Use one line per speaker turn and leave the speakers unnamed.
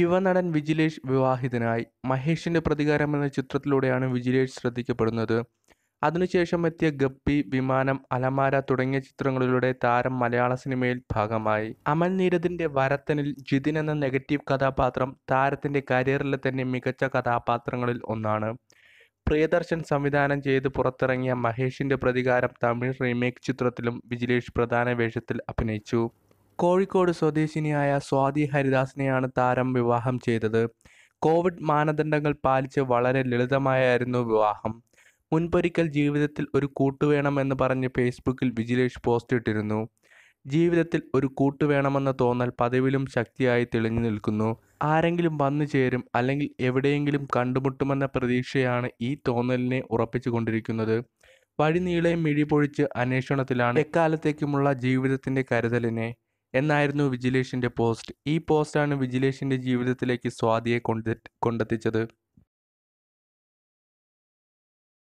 യുവനടൻ വിജിലേഷ് വിവാഹിതനായി മഹേഷിൻ്റെ പ്രതികാരം എന്ന ചിത്രത്തിലൂടെയാണ് വിജിലേഷ് ശ്രദ്ധിക്കപ്പെടുന്നത് അതിനുശേഷം എത്തിയ ഗപ്പി വിമാനം അലമാര തുടങ്ങിയ ചിത്രങ്ങളിലൂടെ താരം മലയാള സിനിമയിൽ ഭാഗമായി അമൽ നീരദിൻ്റെ വരത്തനിൽ ജിതിൻ എന്ന നെഗറ്റീവ് കഥാപാത്രം താരത്തിൻ്റെ കരിയറിലെ തന്നെ മികച്ച കഥാപാത്രങ്ങളിൽ ഒന്നാണ് പ്രിയദർശൻ സംവിധാനം ചെയ്ത് പുറത്തിറങ്ങിയ മഹേഷിൻ്റെ പ്രതികാരം തമിഴ് റീമേക്ക് ചിത്രത്തിലും വിജിലേഷ് പ്രധാന വേഷത്തിൽ അഭിനയിച്ചു കോഴിക്കോട് സ്വദേശിനിയായ സ്വാതി ഹരിദാസിനെയാണ് താരം വിവാഹം ചെയ്തത് കോവിഡ് മാനദണ്ഡങ്ങൾ പാലിച്ച് വളരെ ലളിതമായായിരുന്നു വിവാഹം മുൻപൊരിക്കൽ ജീവിതത്തിൽ ഒരു കൂട്ട് വേണമെന്ന് പറഞ്ഞ് ഫേസ്ബുക്കിൽ വിജിലേഷ് പോസ്റ്റ് ഇട്ടിരുന്നു ജീവിതത്തിൽ ഒരു കൂട്ട് വേണമെന്ന തോന്നൽ പതിവിലും ശക്തിയായി തെളിഞ്ഞു നിൽക്കുന്നു ആരെങ്കിലും വന്നു ചേരും അല്ലെങ്കിൽ എവിടെയെങ്കിലും കണ്ടുമുട്ടുമെന്ന പ്രതീക്ഷയാണ് ഈ തോന്നലിനെ ഉറപ്പിച്ചു കൊണ്ടിരിക്കുന്നത് വഴിനീളെ മിഴിപൊഴിച്ച് പൊഴിച്ച് അന്വേഷണത്തിലാണ് എക്കാലത്തേക്കുമുള്ള ജീവിതത്തിൻ്റെ കരുതലിനെ എന്നായിരുന്നു വിജിലേഷിൻ്റെ പോസ്റ്റ് ഈ പോസ്റ്റാണ് വിജിലേഷിൻ്റെ ജീവിതത്തിലേക്ക് സ്വാതിയെ കൊണ്ടെത്തിച്ചത്